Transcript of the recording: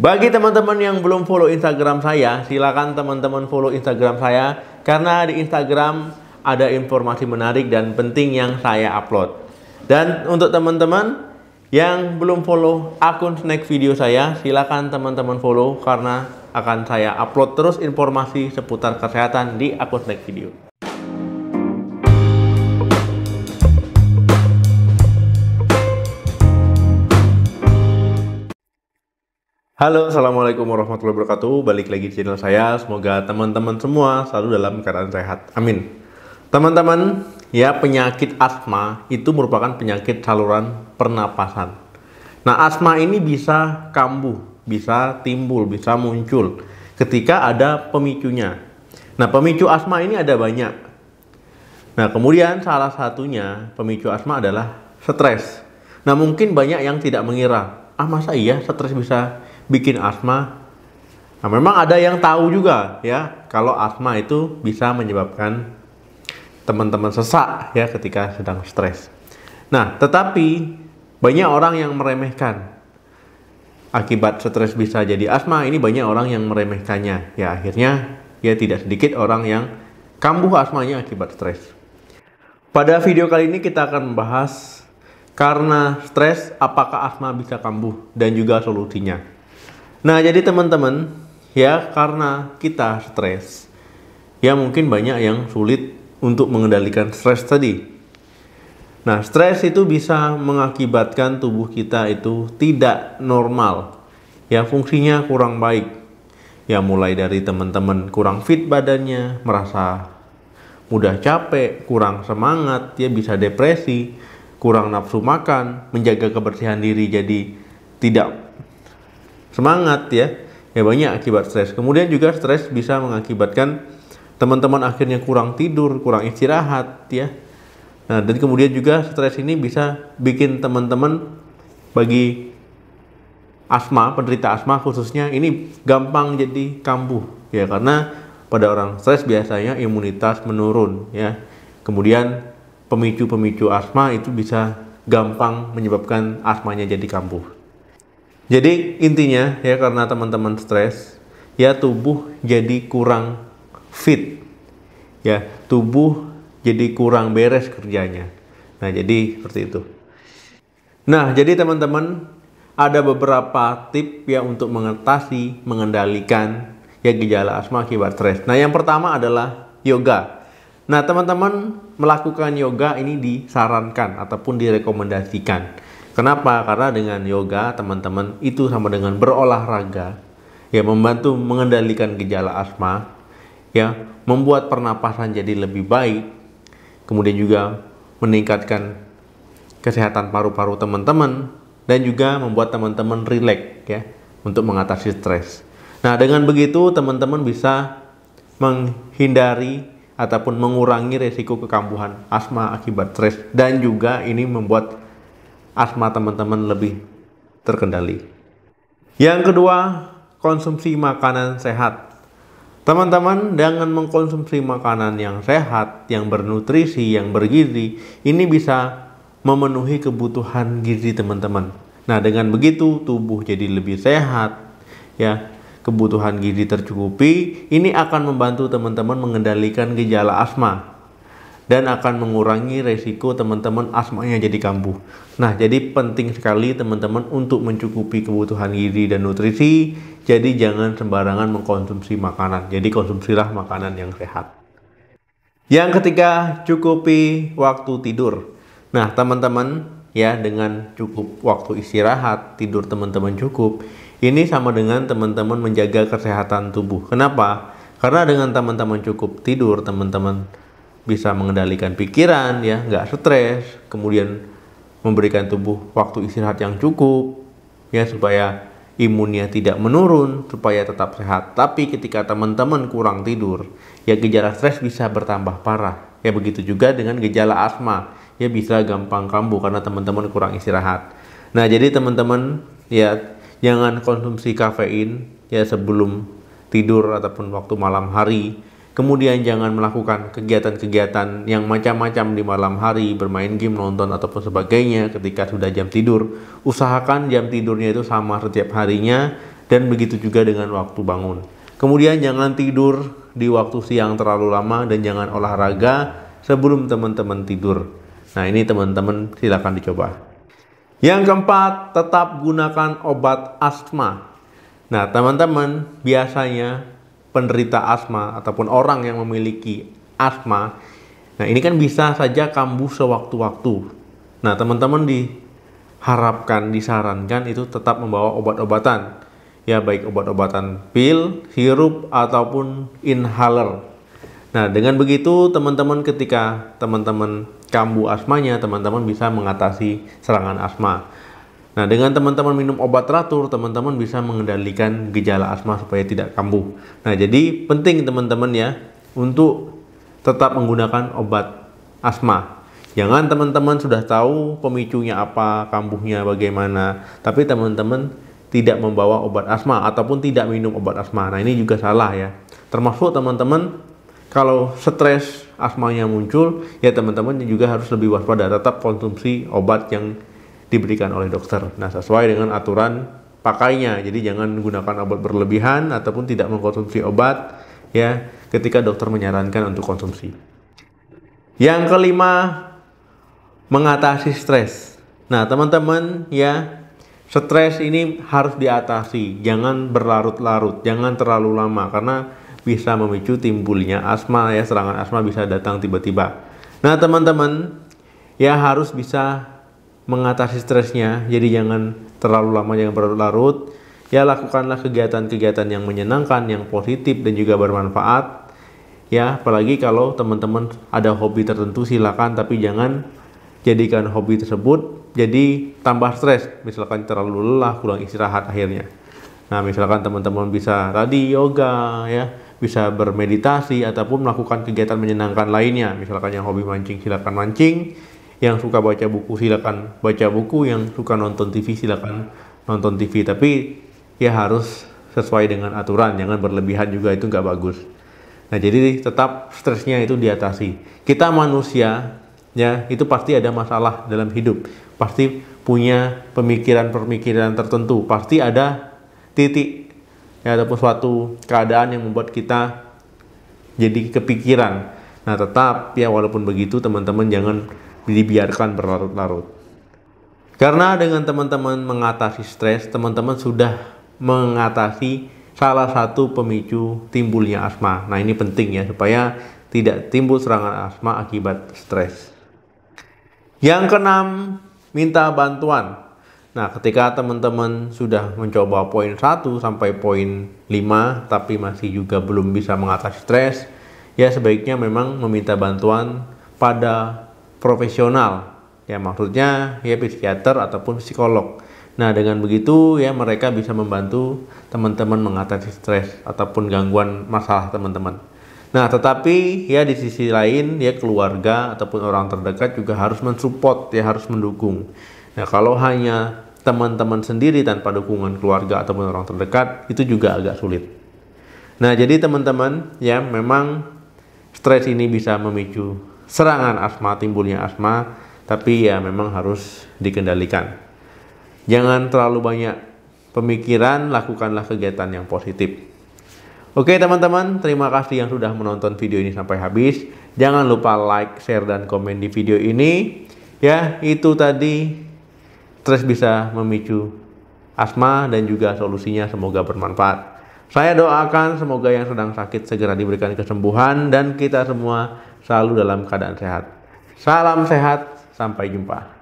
Bagi teman-teman yang belum follow Instagram saya, silakan teman-teman follow Instagram saya karena di Instagram ada informasi menarik dan penting yang saya upload. Dan untuk teman-teman yang belum follow akun snack video saya, silakan teman-teman follow karena akan saya upload terus informasi seputar kesehatan di akun snack video. Halo, assalamualaikum warahmatullahi wabarakatuh. Balik lagi di channel saya. Semoga teman-teman semua selalu dalam keadaan sehat. Amin. Teman-teman, ya penyakit asma itu merupakan penyakit saluran pernapasan. Nah, asma ini bisa kambuh, bisa timbul, bisa muncul ketika ada pemicunya. Nah, pemicu asma ini ada banyak. Nah, kemudian salah satunya pemicu asma adalah stres. Nah, mungkin banyak yang tidak mengira, ah masa iya stres bisa bikin asma. Nah, memang ada yang tahu juga ya kalau asma itu bisa menyebabkan teman-teman sesak ya ketika sedang stres. Nah, tetapi banyak orang yang meremehkan akibat stres bisa jadi asma. Ini banyak orang yang meremehkannya. Ya akhirnya ya tidak sedikit orang yang kambuh asmanya akibat stres. Pada video kali ini kita akan membahas karena stres apakah asma bisa kambuh dan juga solusinya. Nah, jadi teman-teman, ya karena kita stres, ya mungkin banyak yang sulit untuk mengendalikan stres tadi. Nah, stres itu bisa mengakibatkan tubuh kita itu tidak normal. Ya, fungsinya kurang baik. Ya, mulai dari teman-teman kurang fit badannya, merasa mudah capek, kurang semangat, ya bisa depresi, kurang nafsu makan, menjaga kebersihan diri jadi tidak semangat ya ya banyak akibat stres kemudian juga stres bisa mengakibatkan teman-teman akhirnya kurang tidur kurang istirahat ya nah dan kemudian juga stres ini bisa bikin teman-teman bagi asma penderita asma khususnya ini gampang jadi kambuh ya karena pada orang stres biasanya imunitas menurun ya kemudian pemicu-pemicu asma itu bisa gampang menyebabkan asmanya jadi kambuh jadi intinya ya karena teman-teman stres, ya tubuh jadi kurang fit. Ya, tubuh jadi kurang beres kerjanya. Nah, jadi seperti itu. Nah, jadi teman-teman ada beberapa tip ya untuk mengatasi, mengendalikan ya gejala asma akibat stres. Nah, yang pertama adalah yoga. Nah, teman-teman melakukan yoga ini disarankan ataupun direkomendasikan. Kenapa? Karena dengan yoga, teman-teman, itu sama dengan berolahraga, ya membantu mengendalikan gejala asma, ya membuat pernapasan jadi lebih baik, kemudian juga meningkatkan kesehatan paru-paru teman-teman dan juga membuat teman-teman rileks ya untuk mengatasi stres. Nah, dengan begitu teman-teman bisa menghindari ataupun mengurangi resiko kekambuhan asma akibat stres dan juga ini membuat asma teman-teman lebih terkendali. Yang kedua, konsumsi makanan sehat. Teman-teman, dengan mengkonsumsi makanan yang sehat, yang bernutrisi, yang bergizi, ini bisa memenuhi kebutuhan gizi teman-teman. Nah, dengan begitu tubuh jadi lebih sehat, ya. Kebutuhan gizi tercukupi, ini akan membantu teman-teman mengendalikan gejala asma dan akan mengurangi resiko teman-teman asmanya jadi kambuh. Nah, jadi penting sekali teman-teman untuk mencukupi kebutuhan gizi dan nutrisi. Jadi jangan sembarangan mengkonsumsi makanan. Jadi konsumsilah makanan yang sehat. Yang ketiga, cukupi waktu tidur. Nah, teman-teman, ya dengan cukup waktu istirahat, tidur teman-teman cukup. Ini sama dengan teman-teman menjaga kesehatan tubuh. Kenapa? Karena dengan teman-teman cukup tidur, teman-teman bisa mengendalikan pikiran ya nggak stres kemudian memberikan tubuh waktu istirahat yang cukup ya supaya imunnya tidak menurun supaya tetap sehat tapi ketika teman-teman kurang tidur ya gejala stres bisa bertambah parah ya begitu juga dengan gejala asma ya bisa gampang kambuh karena teman-teman kurang istirahat nah jadi teman-teman ya jangan konsumsi kafein ya sebelum tidur ataupun waktu malam hari Kemudian jangan melakukan kegiatan-kegiatan yang macam-macam di malam hari, bermain game, nonton, ataupun sebagainya ketika sudah jam tidur. Usahakan jam tidurnya itu sama setiap harinya, dan begitu juga dengan waktu bangun. Kemudian jangan tidur di waktu siang terlalu lama dan jangan olahraga sebelum teman-teman tidur. Nah ini teman-teman silahkan dicoba. Yang keempat, tetap gunakan obat asma. Nah teman-teman biasanya penderita asma ataupun orang yang memiliki asma. Nah, ini kan bisa saja kambuh sewaktu-waktu. Nah, teman-teman diharapkan, disarankan itu tetap membawa obat-obatan. Ya, baik obat-obatan pil, sirup, ataupun inhaler. Nah, dengan begitu teman-teman ketika teman-teman kambuh asmanya, teman-teman bisa mengatasi serangan asma. Nah, dengan teman-teman minum obat teratur, teman-teman bisa mengendalikan gejala asma supaya tidak kambuh. Nah, jadi penting teman-teman ya untuk tetap menggunakan obat asma. Jangan teman-teman sudah tahu pemicunya apa, kambuhnya bagaimana, tapi teman-teman tidak membawa obat asma ataupun tidak minum obat asma. Nah, ini juga salah ya. Termasuk teman-teman kalau stres asmanya muncul, ya teman-teman juga harus lebih waspada, tetap konsumsi obat yang diberikan oleh dokter. Nah, sesuai dengan aturan pakainya. Jadi jangan gunakan obat berlebihan ataupun tidak mengkonsumsi obat ya ketika dokter menyarankan untuk konsumsi. Yang kelima, mengatasi stres. Nah, teman-teman ya, stres ini harus diatasi, jangan berlarut-larut, jangan terlalu lama karena bisa memicu timbulnya asma ya, serangan asma bisa datang tiba-tiba. Nah, teman-teman ya harus bisa mengatasi stresnya. Jadi jangan terlalu lama, jangan berlarut-larut. Ya lakukanlah kegiatan-kegiatan yang menyenangkan, yang positif dan juga bermanfaat. Ya, apalagi kalau teman-teman ada hobi tertentu silakan tapi jangan jadikan hobi tersebut jadi tambah stres. Misalkan terlalu lelah, kurang istirahat akhirnya. Nah, misalkan teman-teman bisa tadi yoga ya, bisa bermeditasi ataupun melakukan kegiatan menyenangkan lainnya. Misalkan yang hobi mancing silakan mancing, yang suka baca buku silakan baca buku yang suka nonton TV silakan nonton TV tapi ya harus sesuai dengan aturan jangan berlebihan juga itu nggak bagus nah jadi tetap stresnya itu diatasi kita manusia ya itu pasti ada masalah dalam hidup pasti punya pemikiran-pemikiran tertentu pasti ada titik ya ataupun suatu keadaan yang membuat kita jadi kepikiran nah tetap ya walaupun begitu teman-teman jangan dibiarkan berlarut-larut. Karena dengan teman-teman mengatasi stres, teman-teman sudah mengatasi salah satu pemicu timbulnya asma. Nah, ini penting ya supaya tidak timbul serangan asma akibat stres. Yang keenam, minta bantuan. Nah, ketika teman-teman sudah mencoba poin 1 sampai poin 5 tapi masih juga belum bisa mengatasi stres, ya sebaiknya memang meminta bantuan pada profesional ya maksudnya ya psikiater ataupun psikolog. Nah dengan begitu ya mereka bisa membantu teman-teman mengatasi stres ataupun gangguan masalah teman-teman. Nah tetapi ya di sisi lain ya keluarga ataupun orang terdekat juga harus mensupport ya harus mendukung. Nah kalau hanya teman-teman sendiri tanpa dukungan keluarga ataupun orang terdekat itu juga agak sulit. Nah jadi teman-teman ya memang stres ini bisa memicu serangan asma, timbulnya asma, tapi ya memang harus dikendalikan. Jangan terlalu banyak pemikiran, lakukanlah kegiatan yang positif. Oke teman-teman, terima kasih yang sudah menonton video ini sampai habis. Jangan lupa like, share, dan komen di video ini. Ya, itu tadi stres bisa memicu asma dan juga solusinya semoga bermanfaat. Saya doakan semoga yang sedang sakit segera diberikan kesembuhan dan kita semua selalu dalam keadaan sehat. Salam sehat, sampai jumpa.